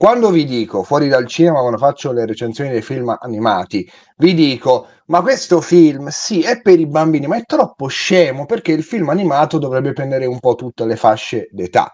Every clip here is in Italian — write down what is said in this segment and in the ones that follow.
Quando vi dico, fuori dal cinema, quando faccio le recensioni dei film animati, vi dico, ma questo film sì è per i bambini, ma è troppo scemo perché il film animato dovrebbe prendere un po' tutte le fasce d'età.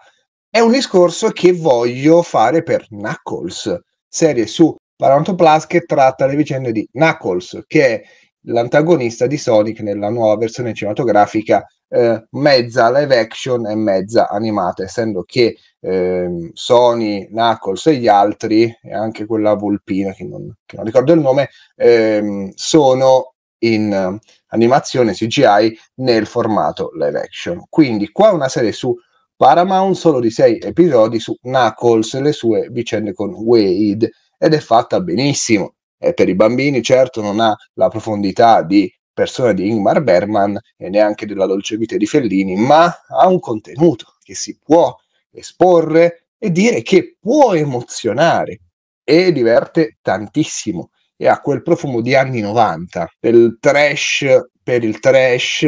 È un discorso che voglio fare per Knuckles, serie su Paramount Plus che tratta le vicende di Knuckles, che è l'antagonista di Sonic nella nuova versione cinematografica, eh, mezza live action e mezza animata, essendo che eh, Sony, Knuckles e gli altri, e anche quella volpina che non, che non ricordo il nome, ehm, sono in eh, animazione CGI nel formato live action. Quindi qua una serie su Paramount solo di sei episodi su Knuckles e le sue vicende con Wade ed è fatta benissimo. E per i bambini certo non ha la profondità di persona di Ingmar Berman e neanche della dolce vita di Fellini, ma ha un contenuto che si può esporre e dire che può emozionare e diverte tantissimo e ha quel profumo di anni 90 del trash per il trash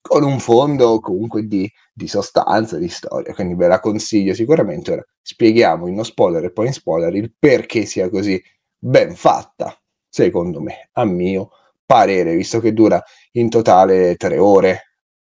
con un fondo comunque di, di sostanza, di storia, quindi ve la consiglio sicuramente. Ora spieghiamo in no spoiler e poi in spoiler il perché sia così ben fatta, secondo me, a mio parere, visto che dura in totale tre ore,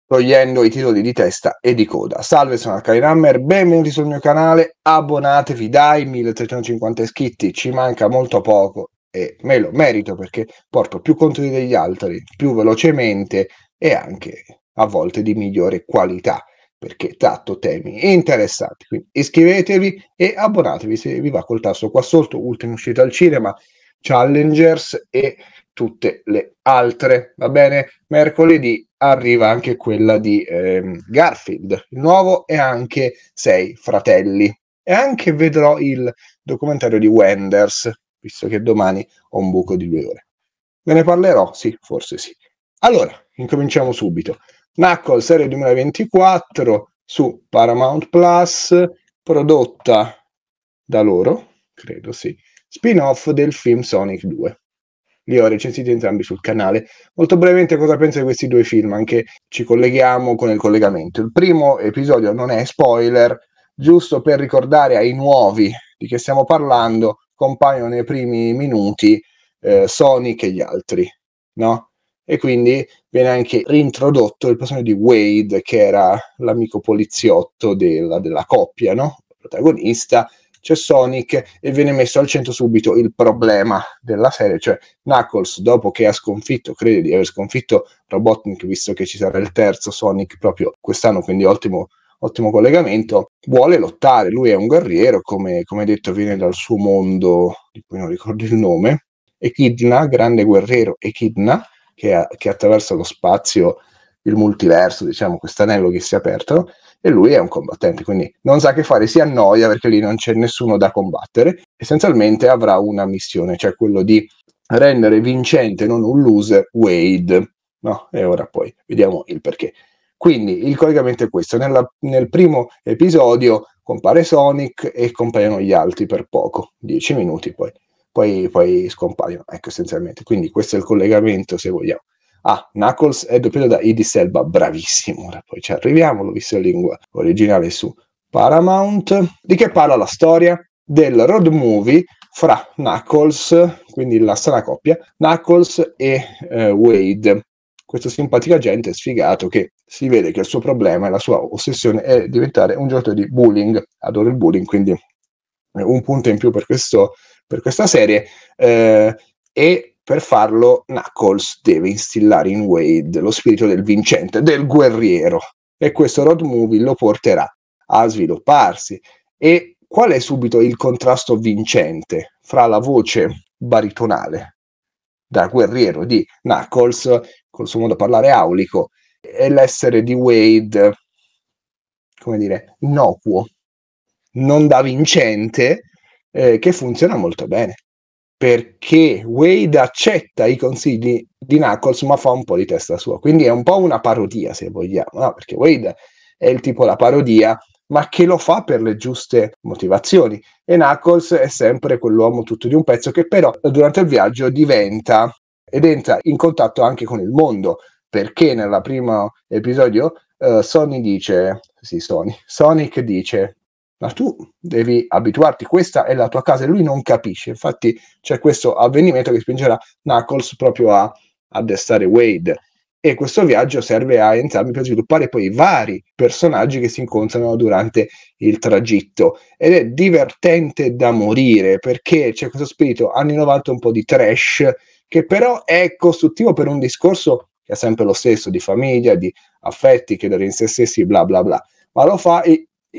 togliendo i titoli di testa e di coda. Salve, sono Arcane Hammer, benvenuti sul mio canale, abbonatevi dai 1350 iscritti, ci manca molto poco e me lo merito perché porto più contenuti degli altri, più velocemente e anche a volte di migliore qualità perché tratto temi interessanti. Quindi iscrivetevi e abbonatevi se vi va col tasto qua sotto, ultima uscita al cinema, Challengers e tutte le altre, va bene? Mercoledì arriva anche quella di ehm, Garfield, il nuovo, e anche Sei Fratelli. E anche vedrò il documentario di Wenders, visto che domani ho un buco di due ore. Ve ne parlerò? Sì, forse sì. Allora, incominciamo subito. Knuckle serie 2024 su Paramount Plus, prodotta da loro, credo sì, spin-off del film Sonic 2 li ho recensiti entrambi sul canale. Molto brevemente cosa penso di questi due film, anche ci colleghiamo con il collegamento. Il primo episodio non è spoiler, giusto per ricordare ai nuovi di che stiamo parlando, compaiono nei primi minuti eh, Sonic e gli altri, no? E quindi viene anche reintrodotto il personaggio di Wade, che era l'amico poliziotto della, della coppia, no? protagonista, c'è Sonic e viene messo al centro subito il problema della serie, cioè Knuckles dopo che ha sconfitto, crede di aver sconfitto Robotnik, visto che ci sarà il terzo Sonic proprio quest'anno, quindi ottimo, ottimo collegamento, vuole lottare, lui è un guerriero, come, come detto viene dal suo mondo, di cui non ricordo il nome, Echidna, grande guerriero Echidna, che, ha, che attraversa lo spazio il multiverso, diciamo, questo anello che si è aperto, e lui è un combattente, quindi non sa che fare, si annoia perché lì non c'è nessuno da combattere, essenzialmente avrà una missione, cioè quello di rendere vincente, non un loser, Wade. No? E ora poi vediamo il perché. Quindi il collegamento è questo, Nella, nel primo episodio compare Sonic e compaiono gli altri per poco, dieci minuti poi. Poi, poi, scompaiono, ecco essenzialmente. Quindi questo è il collegamento, se vogliamo. Ah, Knuckles è doppiato da Idi Selva, bravissimo, ora poi ci arriviamo, l'ho visto in lingua originale su Paramount. Di che parla la storia? Del road movie fra Knuckles, quindi la strana coppia, Knuckles e eh, Wade. Questo simpatico agente sfigato che si vede che il suo problema e la sua ossessione è diventare un giocatore di bullying. Adoro il bullying, quindi un punto in più per, questo, per questa serie. Eh, e per farlo, Knuckles deve instillare in Wade lo spirito del vincente, del guerriero, e questo road movie lo porterà a svilupparsi. E qual è subito il contrasto vincente fra la voce baritonale da guerriero di Knuckles, col suo modo di parlare aulico, e l'essere di Wade, come dire, innocuo, non da vincente, eh, che funziona molto bene perché Wade accetta i consigli di Knuckles ma fa un po' di testa sua. Quindi è un po' una parodia se vogliamo, no? perché Wade è il tipo la parodia ma che lo fa per le giuste motivazioni. E Knuckles è sempre quell'uomo tutto di un pezzo che però durante il viaggio diventa ed entra in contatto anche con il mondo, perché nel primo episodio uh, Sony dice, sì Sony, Sonic dice ma tu devi abituarti, questa è la tua casa e lui non capisce, infatti c'è questo avvenimento che spingerà Knuckles proprio a addestrare Wade e questo viaggio serve a entrambi per sviluppare poi i vari personaggi che si incontrano durante il tragitto ed è divertente da morire perché c'è questo spirito anni 90 un po' di trash che però è costruttivo per un discorso che è sempre lo stesso di famiglia, di affetti, credere in se stessi, bla bla bla, ma lo fa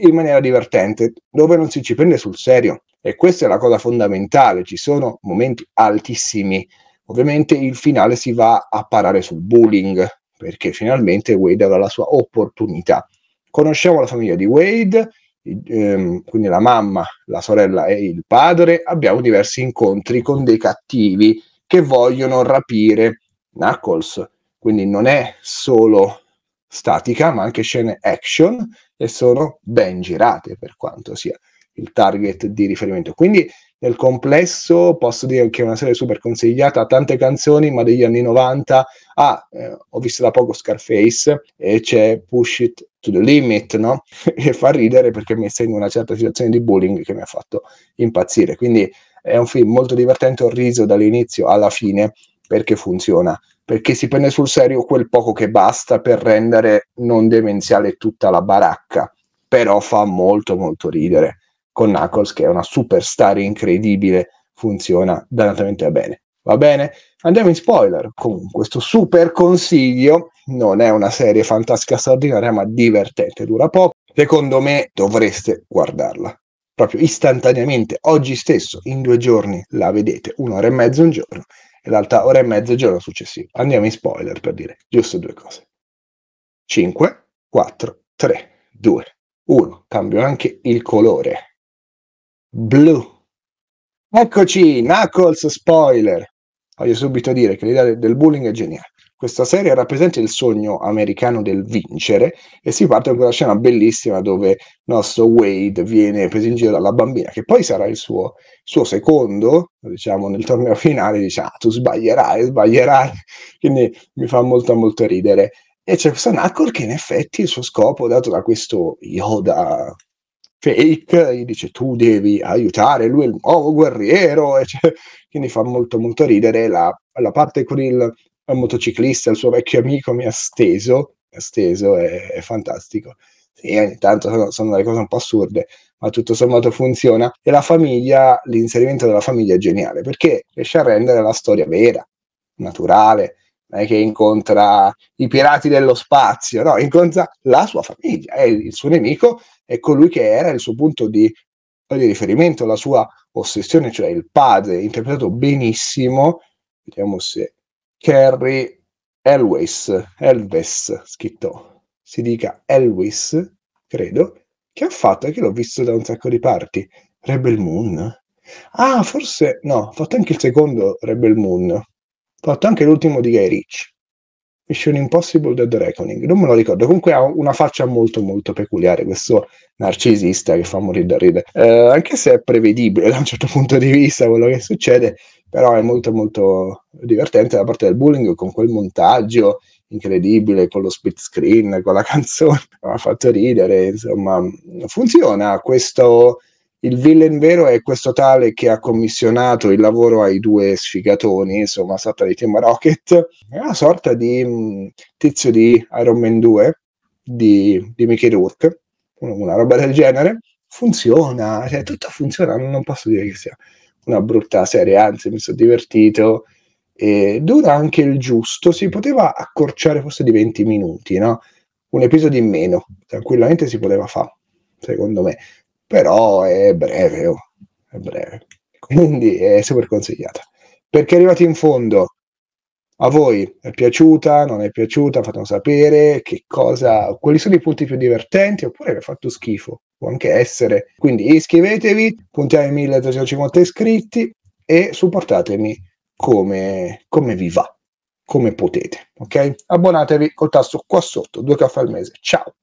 in maniera divertente, dove non si ci prende sul serio. E questa è la cosa fondamentale, ci sono momenti altissimi. Ovviamente il finale si va a parare sul bullying, perché finalmente Wade avrà la sua opportunità. Conosciamo la famiglia di Wade, ehm, quindi la mamma, la sorella e il padre, abbiamo diversi incontri con dei cattivi che vogliono rapire Knuckles. Quindi non è solo statica, ma anche scene action e sono ben girate per quanto sia il target di riferimento. Quindi nel complesso posso dire che è una serie super consigliata, ha tante canzoni, ma degli anni 90. Ah, eh, ho visto da poco Scarface e c'è Push It to the Limit, no? e fa ridere perché mi messa in una certa situazione di bullying che mi ha fatto impazzire. Quindi è un film molto divertente, ho riso dall'inizio alla fine perché funziona perché si prende sul serio quel poco che basta per rendere non demenziale tutta la baracca, però fa molto molto ridere con Knuckles che è una superstar incredibile, funziona dannatamente bene. Va bene? Andiamo in spoiler. Comunque, questo super consiglio non è una serie fantastica straordinaria, ma divertente, dura poco. Secondo me dovreste guardarla proprio istantaneamente, oggi stesso, in due giorni la vedete, un'ora e mezzo un giorno, e l'altra ora e mezza il giorno successivo. Andiamo in spoiler per dire giusto due cose. 5, 4, 3, 2, 1. Cambio anche il colore. Blu. Eccoci, Knuckles spoiler. Voglio subito dire che l'idea del bullying è geniale. Questa serie rappresenta il sogno americano del vincere e si parte con quella scena bellissima dove il nostro Wade viene preso in giro dalla bambina, che poi sarà il suo, suo secondo, diciamo, nel torneo finale, dice, ah, tu sbaglierai, sbaglierai. Quindi mi fa molto, molto ridere. E c'è questa Knuckle che in effetti il suo scopo, dato da questo Yoda fake, gli dice tu devi aiutare, lui è il nuovo guerriero, cioè, quindi fa molto molto ridere la, la parte con il un motociclista, il suo vecchio amico mi ha steso, mi ha steso, è, è fantastico. Sì, ogni tanto sono, sono delle cose un po' assurde, ma tutto sommato funziona. E la famiglia, l'inserimento della famiglia è geniale, perché riesce a rendere la storia vera, naturale, non è che incontra i pirati dello spazio, no, incontra la sua famiglia, è il suo nemico, è colui che era il suo punto di, di riferimento, la sua ossessione, cioè il padre, interpretato benissimo, vediamo se Kerry Elvis, Elves, scritto, si dica Elvis, credo, che ha fatto, che l'ho visto da un sacco di parti, Rebel Moon. Ah, forse, no, ha fatto anche il secondo Rebel Moon, ha fatto anche l'ultimo di Guy Rich. Mission Impossible Dead Reckoning, non me lo ricordo, comunque ha una faccia molto molto peculiare questo narcisista che fa morire da ridere, eh, anche se è prevedibile da un certo punto di vista quello che succede, però è molto molto divertente la parte del bullying con quel montaggio incredibile con lo split screen, con la canzone, ha fatto ridere, insomma, funziona questo il villain vero è questo tale che ha commissionato il lavoro ai due sfigatoni, insomma, una sorta di Team Rocket, è una sorta di mh, mm, tizio di Iron Man 2 di, di Mickey Rourke, una roba del genere, funziona, cioè tutto funziona, non posso dire che sia una brutta serie, anzi mi sono divertito. E dura anche il giusto, si poteva accorciare forse di 20 minuti, no? un episodio in meno, tranquillamente si poteva fare, secondo me, però è breve, oh. è breve. quindi è super consigliata. Perché arrivati in fondo, a voi è piaciuta, non è piaciuta, fatemi sapere che cosa, quali sono i punti più divertenti oppure vi ha fatto schifo, può anche essere. Quindi iscrivetevi, puntiamo ai 1350 iscritti e supportatemi come, come vi va, come potete, ok? Abbonatevi col tasto qua sotto, due caffè al mese. Ciao!